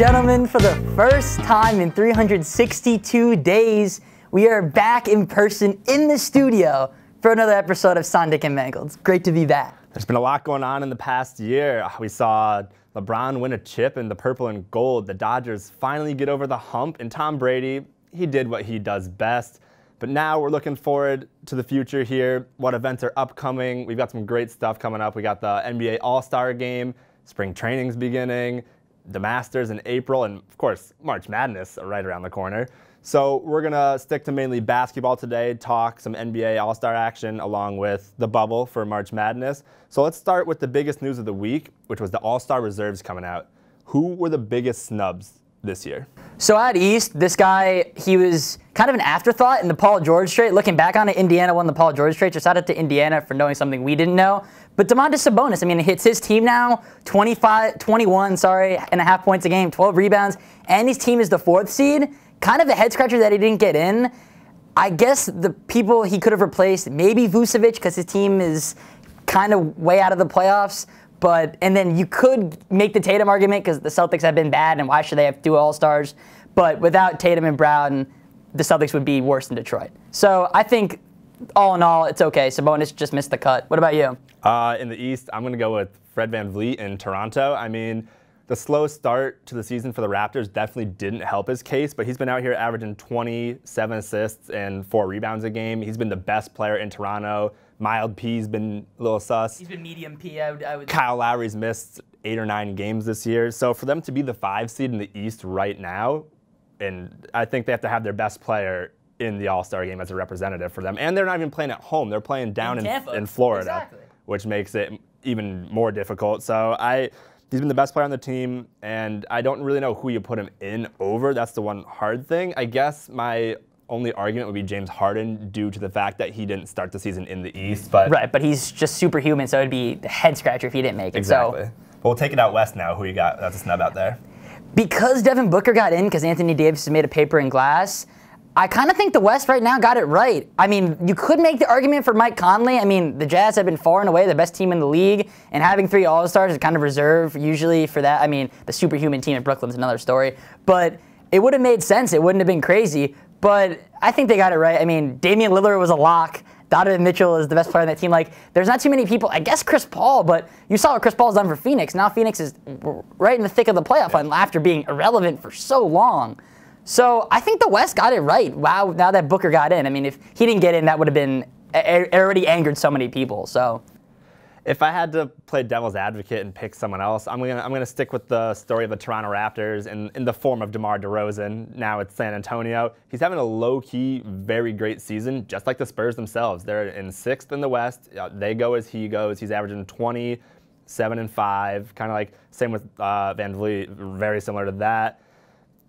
gentlemen, for the first time in 362 days, we are back in person in the studio for another episode of Sonic and Mangled. It's great to be back. There's been a lot going on in the past year. Ah, we saw LeBron win a chip in the purple and gold. The Dodgers finally get over the hump, and Tom Brady, he did what he does best. But now we're looking forward to the future here, what events are upcoming. We've got some great stuff coming up. We got the NBA All Star game, spring training's beginning, the Masters in April, and of course, March Madness right around the corner. So we're gonna stick to mainly basketball today, talk some NBA All-Star action along with the bubble for March Madness. So let's start with the biggest news of the week, which was the All-Star reserves coming out. Who were the biggest snubs this year? So at East, this guy, he was kind of an afterthought in the Paul George trade. Looking back on it, Indiana won the Paul George trade. Just out to Indiana for knowing something we didn't know. But Demondis Sabonis, I mean, hits his team now, 25, 21, sorry, and a half points a game, 12 rebounds, and his team is the fourth seed. Kind of a head scratcher that he didn't get in. I guess the people he could have replaced, maybe Vucevic, because his team is kind of way out of the playoffs. But and then you could make the Tatum argument because the Celtics have been bad, and why should they have two All Stars? But without Tatum and Brown, the Celtics would be worse than Detroit. So I think all in all, it's okay. Sabonis just missed the cut. What about you? Uh, in the East, I'm going to go with Fred Van Vliet in Toronto. I mean, the slow start to the season for the Raptors definitely didn't help his case, but he's been out here averaging 27 assists and four rebounds a game. He's been the best player in Toronto. Mild P's been a little sus. He's been medium P. I would, I would. Kyle Lowry's missed eight or nine games this year. So for them to be the five seed in the East right now, and I think they have to have their best player in the All Star game as a representative for them. And they're not even playing at home, they're playing down in, in, in Florida, exactly. which makes it even more difficult. So I. He's been the best player on the team, and I don't really know who you put him in over. That's the one hard thing. I guess my only argument would be James Harden due to the fact that he didn't start the season in the East. But right, but he's just superhuman, so it'd be the head scratcher if he didn't make it. Exactly. So. Well, we'll take it out west now. Who you got? That's a snub out there. Because Devin Booker got in, because Anthony Davis made a paper in glass. I kind of think the West right now got it right. I mean, you could make the argument for Mike Conley. I mean, the Jazz have been far and away the best team in the league, and having three All Stars is kind of reserved usually for that. I mean, the superhuman team in Brooklyn's another story, but it would have made sense. It wouldn't have been crazy, but I think they got it right. I mean, Damian Lillard was a lock. Donovan Mitchell is the best player on that team. Like, there's not too many people. I guess Chris Paul, but you saw what Chris Paul's done for Phoenix. Now Phoenix is right in the thick of the playoff yeah. after being irrelevant for so long. So I think the West got it right. Wow, now that Booker got in. I mean, if he didn't get in, that would have been it already angered so many people. So if I had to play devil's advocate and pick someone else, I'm gonna I'm gonna stick with the story of the Toronto Raptors in, in the form of DeMar DeRozan. Now it's San Antonio. He's having a low key, very great season, just like the Spurs themselves. They're in sixth in the West. Uh, they go as he goes. He's averaging 20, seven and five, kind of like same with uh, Van Vliet, very similar to that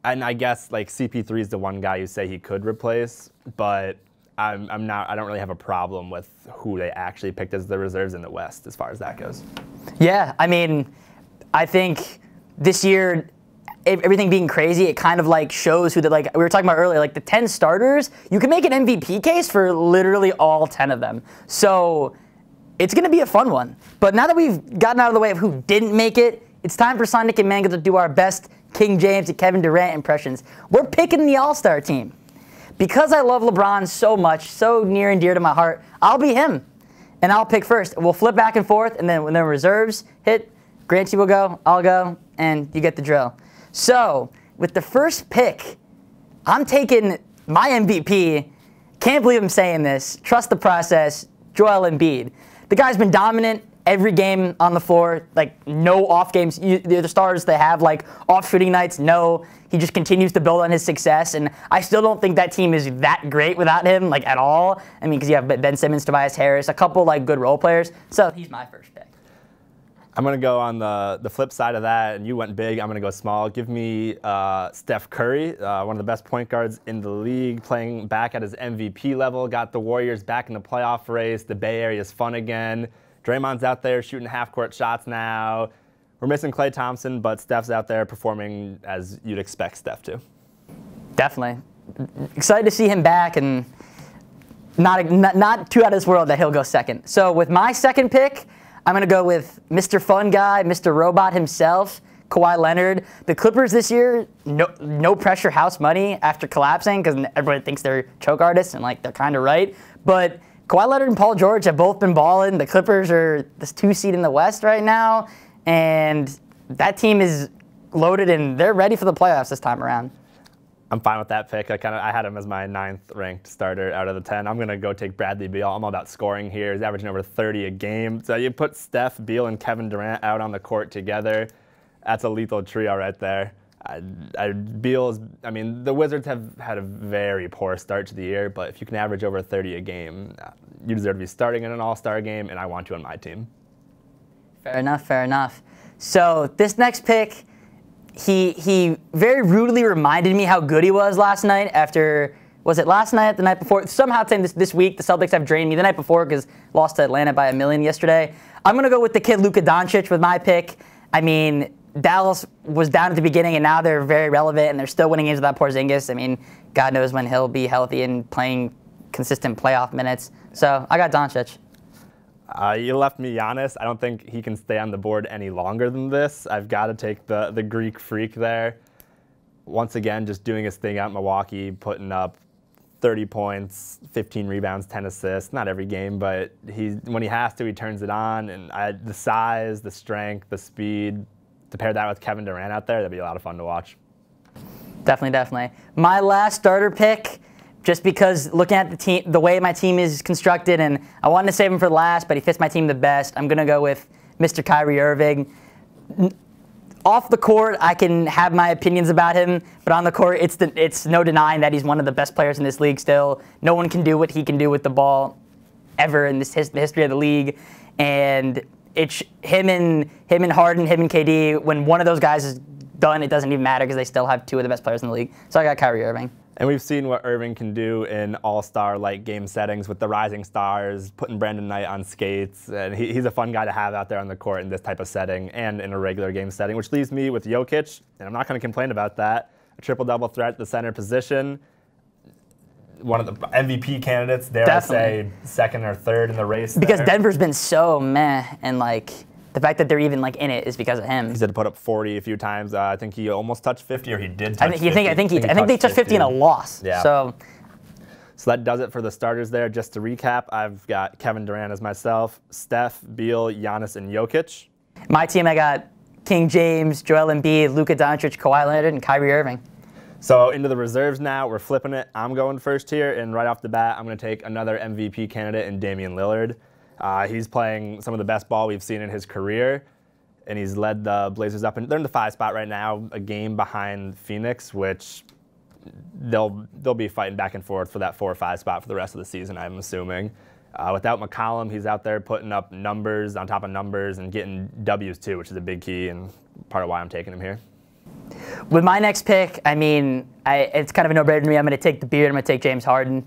and I guess like CP3 is the one guy you say he could replace, but I'm, I'm not. I don't really have a problem with who they actually picked as the reserves in the West, as far as that goes. Yeah, I mean, I think this year everything being crazy, it kind of like shows who the like we were talking about earlier, like the 10 starters, you can make an MVP case for literally all 10 of them. So it's going to be a fun one. But now that we've gotten out of the way of who didn't make it, it's time for Sonic and Manga to do our best King James to Kevin Durant impressions. We're picking the All Star team. Because I love LeBron so much, so near and dear to my heart, I'll be him. And I'll pick first. We'll flip back and forth, and then when the reserves hit, Granty will go, I'll go, and you get the drill. So, with the first pick, I'm taking my MVP. Can't believe I'm saying this. Trust the process. Joel Embiid. The guy's been dominant every game on the floor, like no off games. You, the stars that have like off shooting nights, no. He just continues to build on his success, and I still don't think that team is that great without him, like at all. I mean, because you have Ben Simmons, Tobias Harris, a couple like good role players. So he's my first pick. I'm gonna go on the the flip side of that, and you went big. I'm gonna go small. Give me uh, Steph Curry, uh, one of the best point guards in the league, playing back at his MVP level. Got the Warriors back in the playoff race. The Bay Area is fun again. Draymond's out there shooting half court shots now. We're missing Clay Thompson, but Steph's out there performing as you'd expect Steph to. Definitely. Excited to see him back and not, not, not too out of this world that he'll go second. So with my second pick, I'm going to go with Mr. Fun Guy, Mr. Robot himself, Kawhi Leonard. The Clippers this year, no, no pressure house money after collapsing because everybody thinks they're choke artists and like they're kind of right. But Kawhi Leonard and Paul George have both been balling. The Clippers are this two seed in the West right now, and that team is loaded and they're ready for the playoffs this time around. I'm fine with that pick. I kind of I had him as my ninth ranked starter out of the ten. I'm gonna go take Bradley Beal. I'm all about scoring here. He's averaging over 30 a game. So you put Steph Beal and Kevin Durant out on the court together. That's a lethal trio right there. I, I, Beal's, I mean, the Wizards have had a very poor start to the year, but if you can average over 30 a game, uh, you deserve to be starting in an all star game, and I want you on my team. Fair enough, fair enough. So this next pick, he, he very rudely reminded me how good he was last night after, was it last night, the night before? Somehow, saying this, this week, the Celtics have drained me the night before because lost to Atlanta by a million yesterday. I'm going to go with the kid Luka Doncic with my pick. I mean, Dallas was down at the beginning, and now they're very relevant, and they're still winning games without Porzingis. I mean, God knows when he'll be healthy and playing consistent playoff minutes. So I got Doncic. Uh, you left me Giannis. I don't think he can stay on the board any longer than this. I've got to take the the Greek freak there. Once again, just doing his thing out Milwaukee, putting up 30 points, 15 rebounds, 10 assists. Not every game, but he when he has to, he turns it on. And I, the size, the strength, the speed, to pair that with Kevin Durant out there, that'd be a lot of fun to watch. Definitely, definitely. My last starter pick, just because looking at the team, the way my team is constructed, and I wanted to save him for last, but he fits my team the best. I'm gonna go with Mr. Kyrie Irving. Off the court, I can have my opinions about him, but on the court, it's the, it's no denying that he's one of the best players in this league. Still, no one can do what he can do with the ball, ever in this his, the history of the league, and it's him and him and Harden, him and KD. When one of those guys is done, it doesn't even matter because they still have two of the best players in the league. So I got Kyrie Irving. And we've seen what Irving can do in all-star like game settings with the rising stars, putting Brandon Knight on skates, and he, he's a fun guy to have out there on the court in this type of setting and in a regular game setting, which leaves me with Jokic, and I'm not going to complain about that. A triple-double threat, the center position one of the MVP candidates, dare Definitely. I say, second or third in the race. Because there. Denver's been so meh, and like the fact that they're even like in it is because of him. He's had to put up 40 a few times. Uh, I think he almost touched 50, or he did. Touch I think, 50. think I think he, I think, he I think touched they touched 50. 50 in a loss. Yeah. So. So that does it for the starters there. Just to recap, I've got Kevin Durant as myself, Steph, Beal, Giannis, and Jokic. My team, I got King James, Joel Embiid, Luka Doncic, Kawhi Leonard, and Kyrie Irving. So into the reserves now, we're flipping it. I'm going first here, and right off the bat, I'm gonna take another MVP candidate in Damian Lillard. Uh, he's playing some of the best ball we've seen in his career, and he's led the Blazers up, and they're in the five spot right now, a game behind Phoenix, which they'll they'll be fighting back and forth for that four or five spot for the rest of the season, I'm assuming. Uh, without McCollum, he's out there putting up numbers on top of numbers and getting W's too, which is a big key and part of why I'm taking him here. With my next pick, I mean, I, it's kind of a no-brainer to me. I'm going to take the beard. I'm going to take James Harden.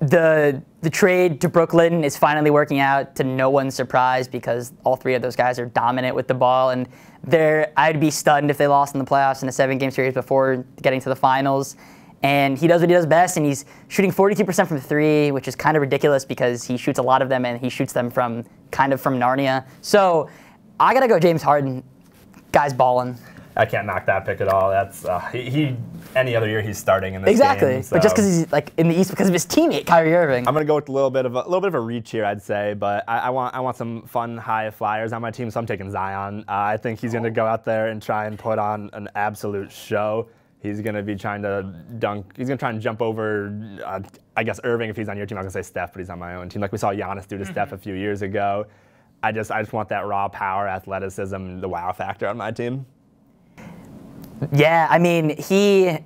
The the trade to Brooklyn is finally working out to no one's surprise because all three of those guys are dominant with the ball and they're I'd be stunned if they lost in the playoffs in a seven game series before getting to the finals. And he does what he does best and he's shooting 42% from 3, which is kind of ridiculous because he shoots a lot of them and he shoots them from kind of from Narnia. So, I got to go James Harden. Guys balling. I can't knock that pick at all. That's uh, he, he, Any other year he's starting in this exactly. Game, so. But just because he's like in the East because of his teammate Kyrie Irving. I'm gonna go with a little bit of a little bit of a reach here, I'd say. But I, I want I want some fun high flyers on my team, so I'm taking Zion. Uh, I think he's gonna go out there and try and put on an absolute show. He's gonna be trying to dunk. He's gonna try and jump over. Uh, I guess Irving, if he's on your team, I'm gonna say Steph, but he's on my own team. Like we saw Giannis do to mm -hmm. Steph a few years ago. I just I just want that raw power, athleticism, the wow factor on my team. Yeah, I mean, he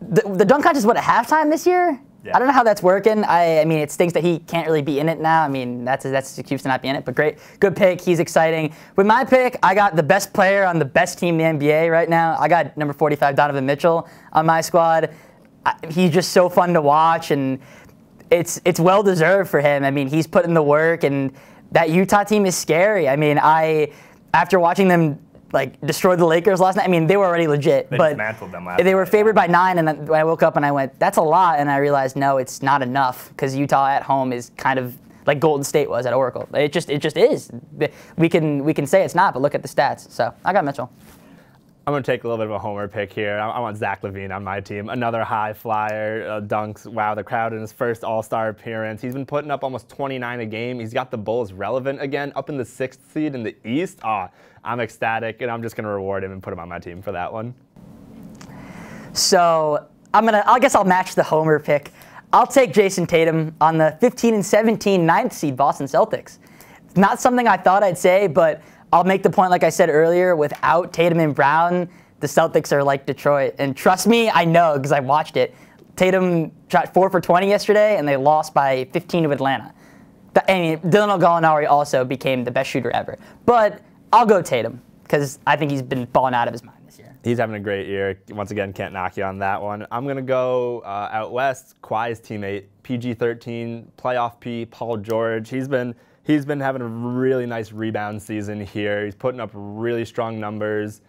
the, the dunk contest what at halftime this year. Yeah. I don't know how that's working. I, I mean, it stinks that he can't really be in it now. I mean, that's that's an excuse to not be in it. But great, good pick. He's exciting. With my pick, I got the best player on the best team in the NBA right now. I got number 45 Donovan Mitchell on my squad. I, he's just so fun to watch, and it's it's well deserved for him. I mean, he's put in the work, and that Utah team is scary. I mean, I after watching them like destroyed the Lakers last night. I mean, they were already legit, they but they were favored by nine. And I woke up and I went, "That's a lot," and I realized, no, it's not enough because Utah at home is kind of like Golden State was at Oracle. It just it just is. We can we can say it's not, but look at the stats. So I got Mitchell. I'm going to take a little bit of a homer pick here. I, I want Zach Levine on my team. Another high flyer, uh, dunks, wow the crowd in his first All Star appearance. He's been putting up almost 29 a game. He's got the Bulls relevant again, up in the sixth seed in the East. Ah, oh, I'm ecstatic, and I'm just going to reward him and put him on my team for that one. So I'm gonna. I guess I'll match the homer pick. I'll take Jason Tatum on the 15 and 17 ninth seed Boston Celtics. Not something I thought I'd say, but I'll make the point, like I said earlier, without Tatum and Brown, the Celtics are like Detroit. And trust me, I know because I watched it. Tatum shot four for 20 yesterday, and they lost by 15 to Atlanta. I mean, Dylan Gallinari also became the best shooter ever. But I'll go Tatum because I think he's been falling out of his mind this year. He's having a great year. Once again, can't knock you on that one. I'm going to go uh, out west, Kawhi's teammate, PG 13, playoff P, Paul George. He's been he's been having a really nice rebound season here. He's putting up really strong numbers.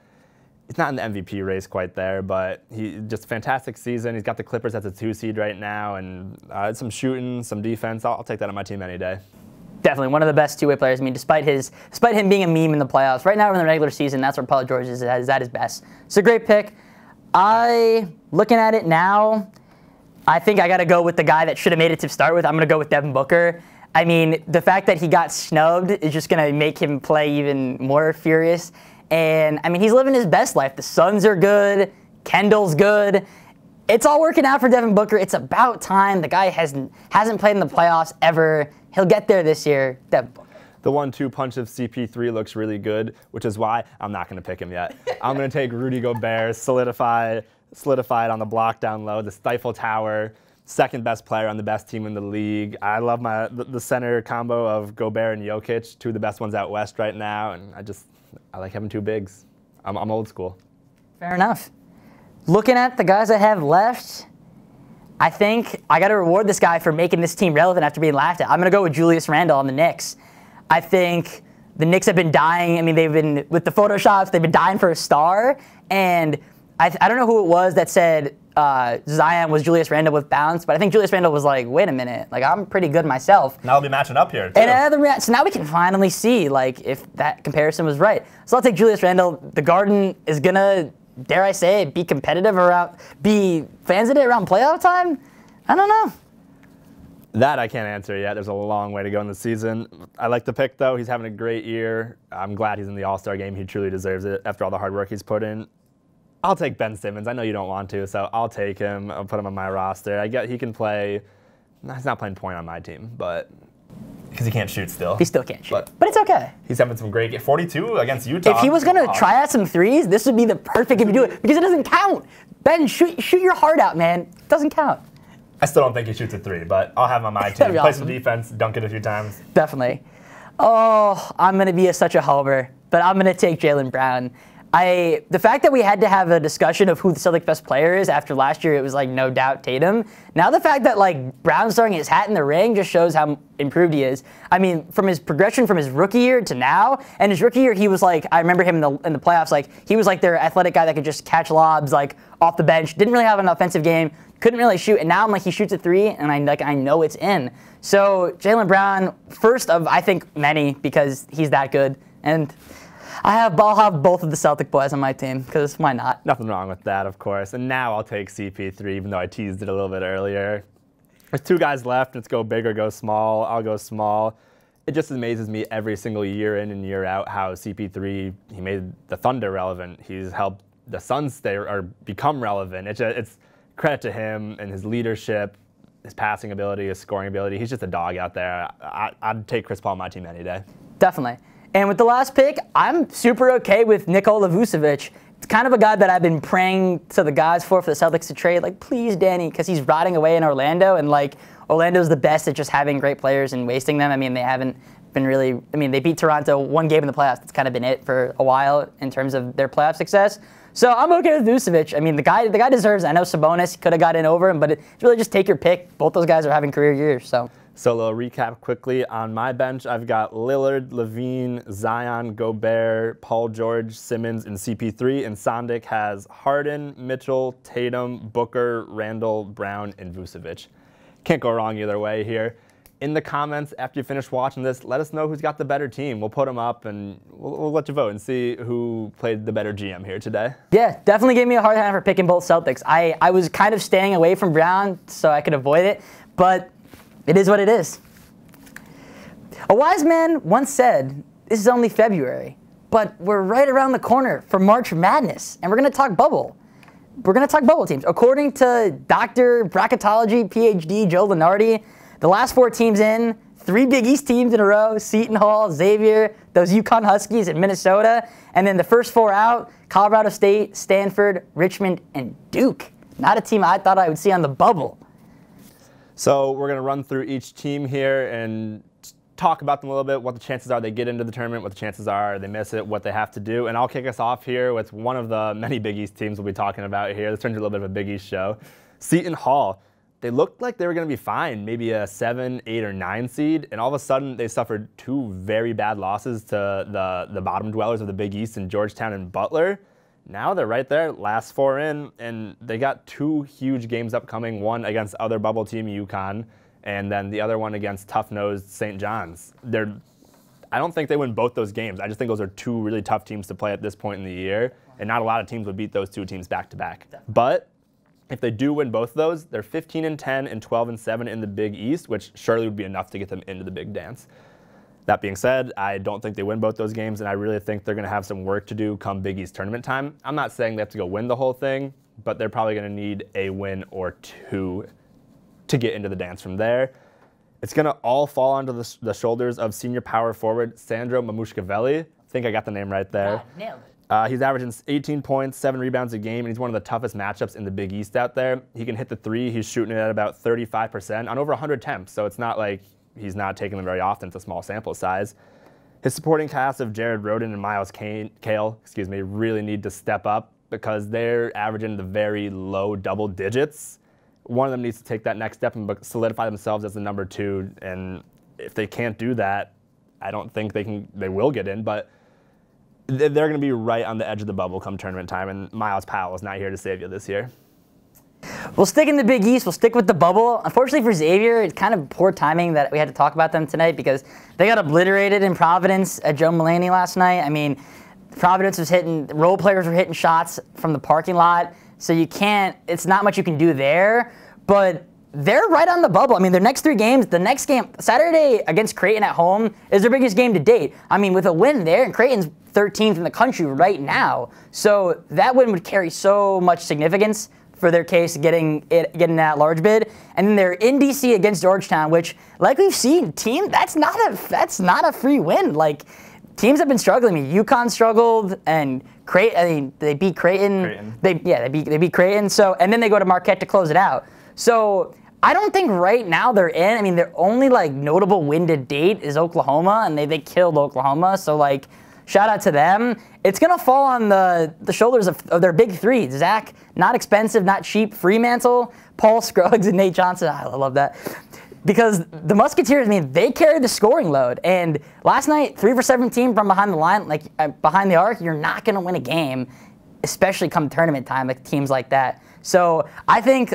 He's not in the MVP race quite there, but he just fantastic season. He's got the Clippers as a two seed right now, and uh, some shooting, some defense. I'll, I'll take that on my team any day. Definitely one of the best two-way players. I mean, despite his despite him being a meme in the playoffs, right now in the regular season, that's where Paul George is at, is at his best. It's a great pick. I looking at it now, I think I got to go with the guy that should have made it to start with. I'm going to go with Devin Booker. I mean, the fact that he got snubbed is just going to make him play even more furious. And I mean, he's living his best life. The Suns are good, Kendall's good. It's all working out for Devin Booker. It's about time. The guy hasn't hasn't played in the playoffs ever. He'll get there this year. Devin Booker. The one-two punch of CP3 looks really good, which is why I'm not going to pick him yet. I'm going to take Rudy Gobert, solidify, solidify it on the block down low, the stifle tower second best player on the best team in the league. I love my the, the, center combo of Gobert and Jokic, two of the best ones out west right now, and I just I like having two bigs. I'm, I'm old school. Fair enough. Looking at the guys I have left, I think I got to reward this guy for making this team relevant after being laughed at. I'm going to go with Julius Randle on the Knicks. I think the Knicks have been dying. I mean, they've been with the photoshops, they've been dying for a star, and I, I don't know who it was that said uh, Zion was Julius Randle with bounce, but I think Julius Randle was like, wait a minute, like I'm pretty good myself. Now i will be matching up here. Too. And another so now we can finally see like if that comparison was right. So I'll take Julius Randle. The Garden is gonna, dare I say, it, be competitive around, be fans of it around playoff time. I don't know. That I can't answer yet. There's a long way to go in the season. I like the pick though. He's having a great year. I'm glad he's in the All Star game. He truly deserves it after all the hard work he's put in. I'll take Ben Simmons. I know you don't want to, so I'll take him. I'll put him on my roster. I get he can play. He's not playing point on my team, but because he can't shoot still. He still can't shoot. But, but it's okay. He's having some great 42 against Utah. If he was going to try out some threes, this would be the perfect if you do it because it doesn't count. Ben, shoot, shoot your heart out, man. It doesn't count. I still don't think he shoots a three, but I'll have him on my team. Play awesome. some defense, dunk it a few times. Definitely. Oh, I'm going to be a, such a homer, but I'm going to take Jalen Brown. I the fact that we had to have a discussion of who the Celtic best player is after last year, it was like no doubt Tatum. Now the fact that like Brown's throwing his hat in the ring just shows how improved he is. I mean, from his progression from his rookie year to now, and his rookie year he was like I remember him in the in the playoffs like he was like their athletic guy that could just catch lobs like off the bench, didn't really have an offensive game, couldn't really shoot, and now I'm like he shoots a three, and I like I know it's in. So Jalen Brown, first of I think many because he's that good and. I have, I'll have both of the Celtic boys on my team, because why not? Nothing wrong with that, of course. And now I'll take CP3, even though I teased it a little bit earlier. There's two guys left. Let's go big or go small. I'll go small. It just amazes me every single year in and year out how CP3, he made the Thunder relevant. He's helped the Suns stay or become relevant. It's, just, it's credit to him and his leadership, his passing ability, his scoring ability. He's just a dog out there. I, I'd take Chris Paul on my team any day. Definitely. And with the last pick, I'm super okay with Nikola Vucevic. It's kind of a guy that I've been praying to the guys for for the Celtics to trade. Like, please, Danny, because he's rotting away in Orlando, and like Orlando's the best at just having great players and wasting them. I mean, they haven't been really. I mean, they beat Toronto one game in the playoffs. That's kind of been it for a while in terms of their playoff success. So I'm okay with Vucevic. I mean, the guy the guy deserves. It. I know Sabonis could have got in over him, but it's really just take your pick. Both those guys are having career years, so. So a little recap quickly. On my bench, I've got Lillard, Levine, Zion, Gobert, Paul George, Simmons, and CP3. And Sondick has Harden, Mitchell, Tatum, Booker, Randall, Brown, and Vucevic. Can't go wrong either way here. In the comments after you finish watching this, let us know who's got the better team. We'll put them up and we'll, we'll let you vote and see who played the better GM here today. Yeah, definitely gave me a hard time for picking both Celtics. I, I was kind of staying away from Brown so I could avoid it, but it is what it is. A wise man once said, This is only February, but we're right around the corner for March Madness, and we're going to talk bubble. We're going to talk bubble teams. According to Dr. Bracketology PhD Joe Lenardi, the last four teams in, three Big East teams in a row Seton Hall, Xavier, those Yukon Huskies, and Minnesota. And then the first four out Colorado State, Stanford, Richmond, and Duke. Not a team I thought I would see on the bubble. So we're going to run through each team here and talk about them a little bit, what the chances are they get into the tournament, what the chances are they miss it, what they have to do. And I'll kick us off here with one of the many Big East teams we'll be talking about here. This turns into a little bit of a Big East show. Seton Hall. They looked like they were going to be fine, maybe a seven, eight, or nine seed, and all of a sudden they suffered two very bad losses to the, the bottom dwellers of the Big East in Georgetown and Butler now they're right there, last four in, and they got two huge games upcoming, one against other bubble team UConn, and then the other one against tough-nosed St. John's. They're, I don't think they win both those games. I just think those are two really tough teams to play at this point in the year, and not a lot of teams would beat those two teams back-to-back. -back. But if they do win both of those, they're 15 and 10 and 12 and 7 in the Big East, which surely would be enough to get them into the big dance. That being said, I don't think they win both those games, and I really think they're going to have some work to do come Big East tournament time. I'm not saying they have to go win the whole thing, but they're probably going to need a win or two to get into the dance from there. It's going to all fall onto the, the, shoulders of senior power forward Sandro Mamushkavelli. I think I got the name right there. uh, he's averaging 18 points, seven rebounds a game, and he's one of the toughest matchups in the Big East out there. He can hit the three. He's shooting it at about 35% on over 100 attempts, so it's not like he's not taking them very often. It's a small sample size. His supporting cast of Jared Roden and Miles Kale, excuse me, really need to step up because they're averaging the very low double digits. One of them needs to take that next step and solidify themselves as the number two. And if they can't do that, I don't think they can. They will get in, but they're going to be right on the edge of the bubble come tournament time. And Miles Powell is not here to save you this year. We'll stick in the Big East. We'll stick with the bubble. Unfortunately for Xavier, it's kind of poor timing that we had to talk about them tonight because they got obliterated in Providence at Joe Mulaney last night. I mean, Providence was hitting, role players were hitting shots from the parking lot. So you can't, it's not much you can do there. But they're right on the bubble. I mean, their next three games, the next game, Saturday against Creighton at home is their biggest game to date. I mean, with a win there, and Creighton's 13th in the country right now. So that win would carry so much significance for their case getting it, getting that large bid, and then they're in DC against Georgetown, which, like we've seen, team that's not a that's not a free win. Like teams have been struggling. I mean, UConn struggled, and Creighton. I mean, they beat Creighton. Creighton. They yeah, they beat they beat Creighton. So and then they go to Marquette to close it out. So I don't think right now they're in. I mean, their only like notable win to date is Oklahoma, and they they killed Oklahoma. So like, shout out to them it's going to fall on the, the shoulders of, of, their big three. Zach, not expensive, not cheap, Fremantle, Paul Scruggs, and Nate Johnson. Ah, I love that. Because the Musketeers, I mean, they carry the scoring load. And last night, three for 17 from behind the line, like uh, behind the arc, you're not going to win a game, especially come tournament time, like teams like that. So I think,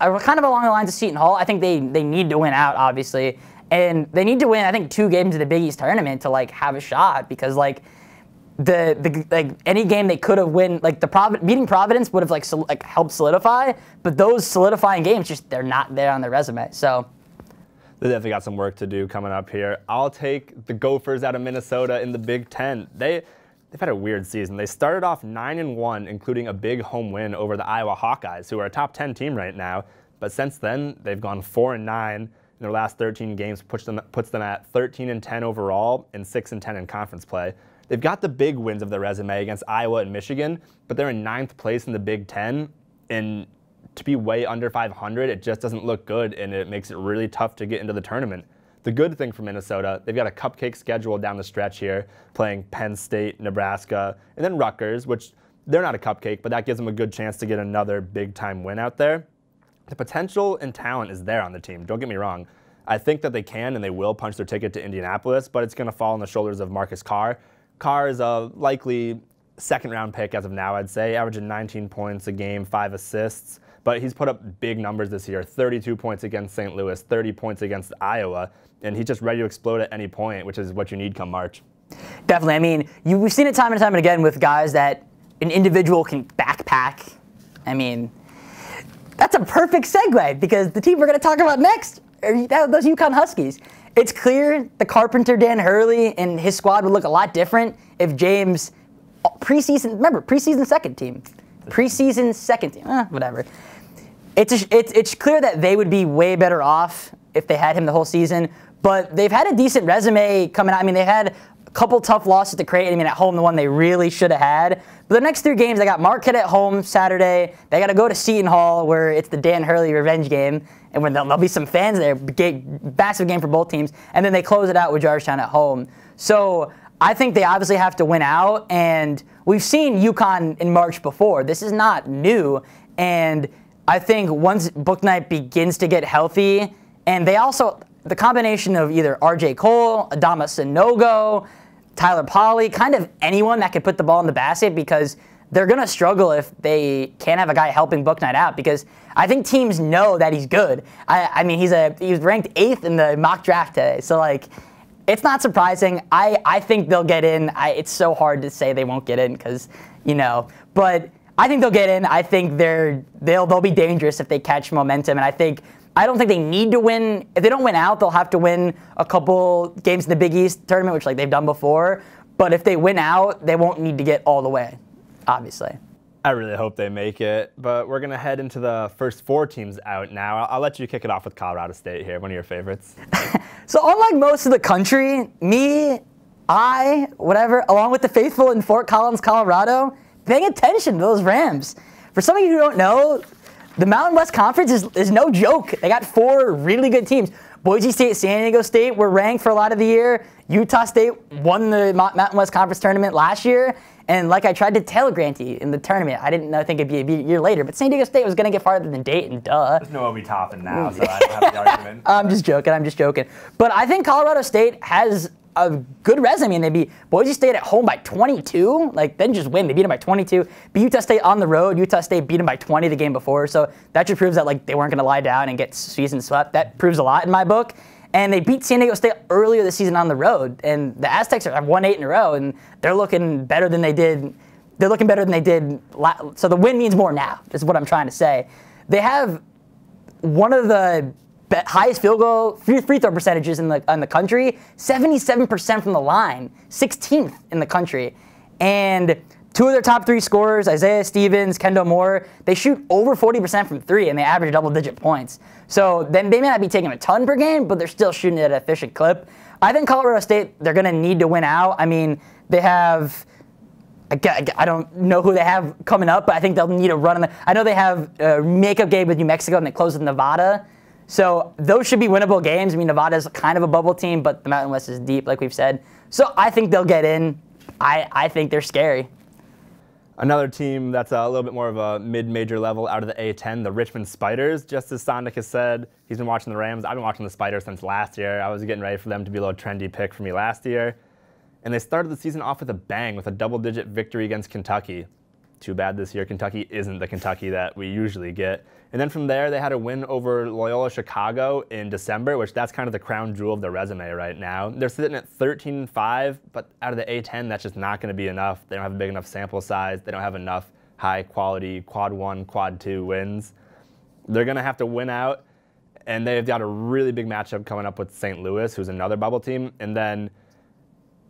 uh, kind of along the lines of Seton Hall, I think they, they need to win out, obviously. And they need to win, I think, two games of the Big East tournament to, like, have a shot because, like, the, the like any game they could have win like the Provid- beating Providence would have like sol- like helped solidify, but those solidifying games just they're not there on their resume. So they definitely got some work to do coming up here. I'll take the Gophers out of Minnesota in the Big Ten. They they've had a weird season. They started off nine and one, including a big home win over the Iowa Hawkeyes, who are a top ten team right now. But since then, they've gone four and nine in their last 13 games, puts them puts them at 13 and 10 overall and six and 10 in conference play. They've got the big wins of their resume against Iowa and Michigan, but they're in ninth place in the Big Ten. And to be way under 500, it just doesn't look good, and it makes it really tough to get into the tournament. The good thing for Minnesota, they've got a cupcake schedule down the stretch here, playing Penn State, Nebraska, and then Rutgers, which they're not a cupcake, but that gives them a good chance to get another big time win out there. The potential and talent is there on the team, don't get me wrong. I think that they can and they will punch their ticket to Indianapolis, but it's going to fall on the shoulders of Marcus Carr Carr is a likely second round pick as of now, I'd say, averaging 19 points a game, five assists. But he's put up big numbers this year 32 points against St. Louis, 30 points against Iowa, and he's just ready to explode at any point, which is what you need come March. Definitely. I mean, you, we've seen it time and time and again with guys that an individual can backpack. I mean, that's a perfect segue because the team we're going to talk about next are those UConn Huskies. It's clear the carpenter Dan Hurley and his squad would look a lot different if James preseason remember preseason second team, preseason second team, eh, whatever. It's, it's it's clear that they would be way better off if they had him the whole season. But they've had a decent resume coming out. I mean, they had couple tough losses to create. I mean, at home, the one they really should have had. But the next three games, they got Marquette at home Saturday. They got to go to Seton Hall, where it's the Dan Hurley revenge game, and when there'll, be some fans there. Big, massive game for both teams, and then they close it out with Georgetown at home. So I think they obviously have to win out, and we've seen UConn in March before. This is not new, and I think once book night begins to get healthy, and they also the combination of either R.J. Cole, Adama Sinogo, Tyler Polly, kind of anyone that could put the ball in the basket because they're going to struggle if they can't have a guy helping Booknight out because I think teams know that he's good. I, I mean, he's a he's ranked eighth in the mock draft today, so like it's not surprising. I, I think they'll get in. I, it's so hard to say they won't get in because you know, but I think they'll get in. I think they're they'll they'll be dangerous if they catch momentum, and I think I don't think they need to win. If they don't win out, they'll have to win a couple games in the Big East tournament, which like they've done before. But if they win out, they won't need to get all the way, obviously. I really hope they make it, but we're gonna head into the first four teams out now. I'll, I'll let you kick it off with Colorado State here, one of your favorites. so, unlike most of the country, me, I, whatever, along with the faithful in Fort Collins, Colorado, paying attention to those Rams. For some of you who don't know, the Mountain West Conference is, is no joke. They got four really good teams. Boise State, San Diego State were ranked for a lot of the year. Utah State won the Mountain West Conference tournament last year. And like I tried to tell Granty in the tournament, I didn't think it'd be a year later, but San Diego State was going to get farther than Dayton, duh. There's no Obi Toppin now, so I have the argument. I'm just joking. I'm just joking. But I think Colorado State has a good resume. And they beat Boise State at home by 22. Like, then just win. They beat them by 22. Beat Utah State on the road. Utah State beat them by 20 the game before. So that just proves that, like, they weren't going to lie down and get season swept. That proves a lot in my book. And they beat San Diego State earlier this season on the road. And the Aztecs have won eight in a row, and they're looking better than they did. They're looking better than they did. La- so the win means more now, is what I'm trying to say. They have one of the highest field goal, free, throw percentages in the, in the country, 77% from the line, 16th in the country. And two of their top three scorers, Isaiah Stevens, Kendall Moore, they shoot over 40% from three and they average double digit points. So then they may not be taking a ton per game, but they're still shooting at an efficient clip. I think Colorado State, they're going to need to win out. I mean, they have. I don't know who they have coming up, but I think they'll need a run. The, I know they have a makeup game with New Mexico and they close with Nevada. So those should be winnable games. I mean, Nevada's kind of a bubble team, but the Mountain West is deep, like we've said. So I think they'll get in. I, I think they're scary. Another team that's a little bit more of a mid-major level out of the A10, the Richmond Spiders. Just as Sonic has said, he's been watching the Rams. I've been watching the Spiders since last year. I was getting ready for them to be a little trendy pick for me last year. And they started the season off with a bang with a double-digit victory against Kentucky. Too bad this year Kentucky isn't the Kentucky that we usually get. And then from there, they had a win over Loyola Chicago in December, which that's kind of the crown jewel of their resume right now. They're sitting at 13 5, but out of the A10, that's just not going to be enough. They don't have a big enough sample size, they don't have enough high quality quad one, quad two wins. They're going to have to win out, and they've got a really big matchup coming up with St. Louis, who's another bubble team. And then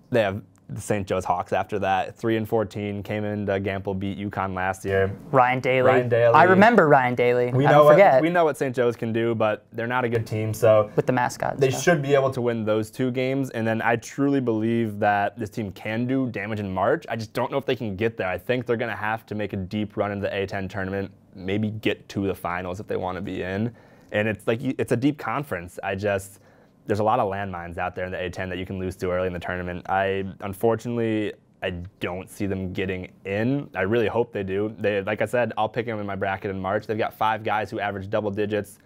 they have the St. Joe's Hawks after that. Three and fourteen came into Gamble beat UConn last year. Ryan Daly. Ryan Daly. I remember Ryan Daly. We know What, we know what St. Joe's can do, but they're not a good team. So with the mascots, they stuff. should be able to win those two games. And then I truly believe that this team can do damage in March. I just don't know if they can get there. I think they're going to have to make a deep run into the A10 tournament, maybe get to the finals if they want to be in. And it's like it's a deep conference. I just there's a lot of landmines out there in the A10 that you can lose too early in the tournament. I unfortunately I don't see them getting in. I really hope they do. They, like I said, I'll pick them in my bracket in March. They've got five guys who average double digits.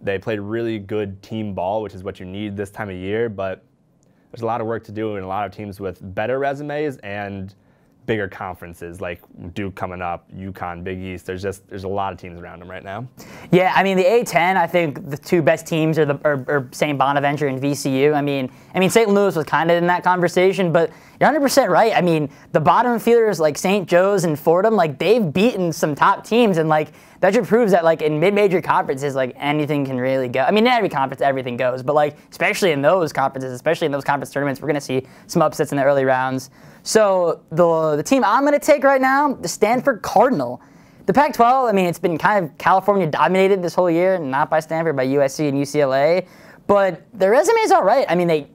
They played really good team ball, which is what you need this time of year. But there's a lot of work to do, and a lot of teams with better resumes and bigger conferences like Duke coming up, UConn, Big East. There's just there's a lot of teams around them right now. Yeah, I mean the A10. I think the two best teams are the are, are St. Bonaventure and VCU. I mean, I mean St. Louis was kind of in that conversation, but you're 100 percent right. I mean the bottom feeders like St. Joe's and Fordham, like they've beaten some top teams and like that just proves that like in mid-major conferences, like anything can really go. I mean, in every conference, everything goes, but like especially in those conferences, especially in those conference tournaments, we're gonna see some upsets in the early rounds. So the the team I'm gonna take right now, the Stanford Cardinal. The Pac-12, I mean, it's been kind of California dominated this whole year, not by Stanford, by USC and UCLA, but their resume is all right. I mean, they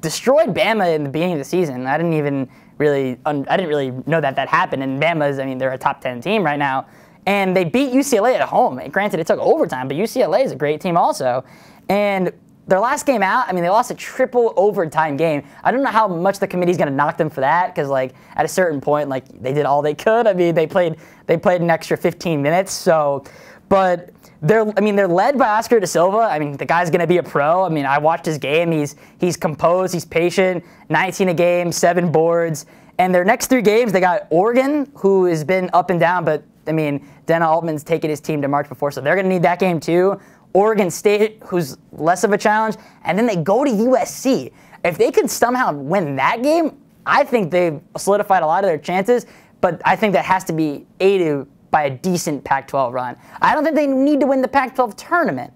destroyed Bama in the beginning of the season. I didn't even really, I didn't really know that that happened. And Bama's, I mean, they're a top ten team right now. And they beat UCLA at home. And granted, it took overtime, but UCLA is a great team also. And their last game out, I mean, they lost a triple overtime game. I don't know how much the committee's going to knock them for that because, like, at a certain point, like they did all they could. I mean, they played they played an extra 15 minutes. So, but they're I mean they're led by Oscar De Silva. I mean the guy's gonna be a pro. I mean I watched his game. He's he's composed. He's patient. 19 a game, seven boards. And their next three games they got Oregon, who has been up and down, but I mean, Dana Altman's taken his team to March before, so they're going to need that game too. Oregon State, who's less of a challenge, and then they go to USC. If they could somehow win that game, I think they've solidified a lot of their chances, but I think that has to be aided by a decent Pac 12 run. I don't think they need to win the Pac 12 tournament,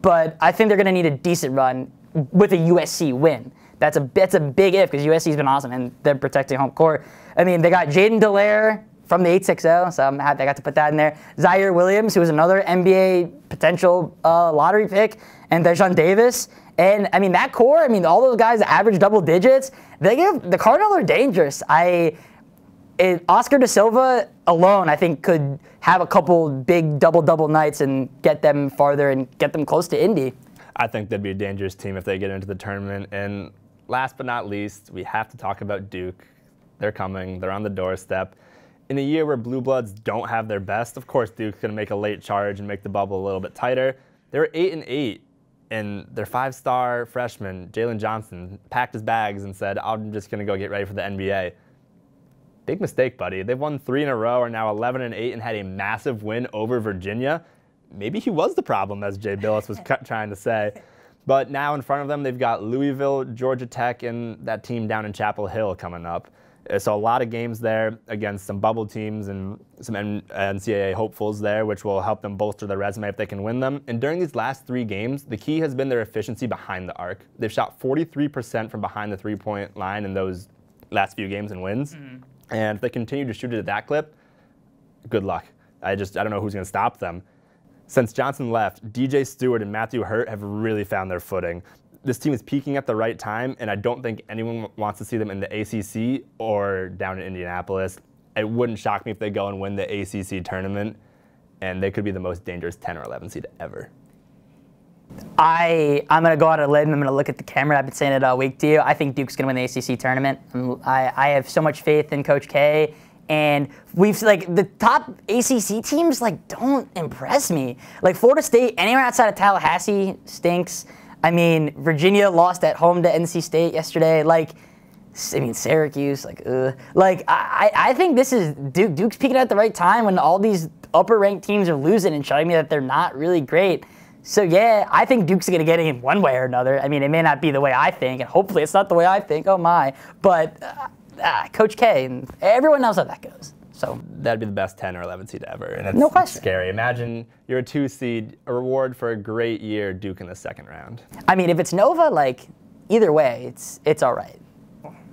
but I think they're going to need a decent run with a USC win. That's a, that's a big if because USC's been awesome and they're protecting home court. I mean, they got Jaden Delaire, from the 860, so I'm happy I got to put that in there. Zaire Williams, who was another NBA potential uh, lottery pick, and Dejan Davis. And I mean that core. I mean all those guys average double digits. They give the Cardinals are dangerous. I it, Oscar De Silva alone, I think, could have a couple big double double nights and get them farther and get them close to Indy. I think they'd be a dangerous team if they get into the tournament. And last but not least, we have to talk about Duke. They're coming. They're on the doorstep in a year where blue bloods don't have their best, of course Duke's going to make a late charge and make the bubble a little bit tighter. They're eight and eight, and their five-star freshman Jalen Johnson packed his bags and said, "I'm just going to go get ready for the NBA." Big mistake, buddy. They've won three in a row, are now 11 and eight, and had a massive win over Virginia. Maybe he was the problem, as Jay Billis was trying to say. But now in front of them, they've got Louisville, Georgia Tech, and that team down in Chapel Hill coming up. Uh, so a lot of games there against some bubble teams and some NCAA hopefuls there, which will help them bolster their resume if they can win them. And during these last three games, the key has been their efficiency behind the arc. They've shot 43% from behind the three-point line in those last few games and wins. Mm. And if they continue to shoot it at that clip, good luck. I just I don't know who's going to stop them. Since Johnson left, DJ Stewart and Matthew Hurt have really found their footing this team is peaking at the right time, and I don't think anyone wants to see them in the ACC or down in Indianapolis. It wouldn't shock me if they go and win the ACC tournament, and they could be the most dangerous 10 or 11 seed ever. I I'm gonna go out of limb. I'm gonna look at the camera. I've been saying it all week to you. I think Duke's gonna win the ACC tournament. i I I have so much faith in Coach K, and we've like the top ACC teams like don't impress me. Like Florida State, anywhere outside of Tallahassee stinks. I mean, Virginia lost at home to NC State yesterday. Like, I mean, Syracuse. Like, like I, I think this is Duke. Duke's peaking at the right time when all these upper ranked teams are losing and showing me that they're not really great. So yeah, I think Duke's gonna get in one way or another. I mean, it may not be the way I think, and hopefully it's not the way I think. Oh my! But uh, uh, Coach K and everyone knows how that goes. So that'd be the best 10 or 11 seed ever. And it's no question. scary. Imagine you're a two seed, a reward for a great year, Duke in the second round. I mean, if it's Nova, like either way, it's it's all right.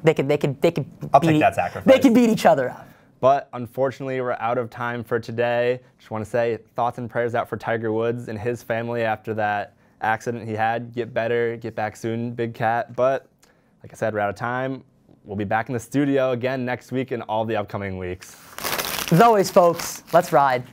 They could they could they could I'll beat, take that sacrifice. They could beat each other up. But unfortunately, we're out of time for today. Just want to say thoughts and prayers out for Tiger Woods and his family after that accident he had. Get better, get back soon, Big Cat. But like I said, we're out of time. We'll be back in the studio again next week and all the upcoming weeks. As always, folks, let's ride.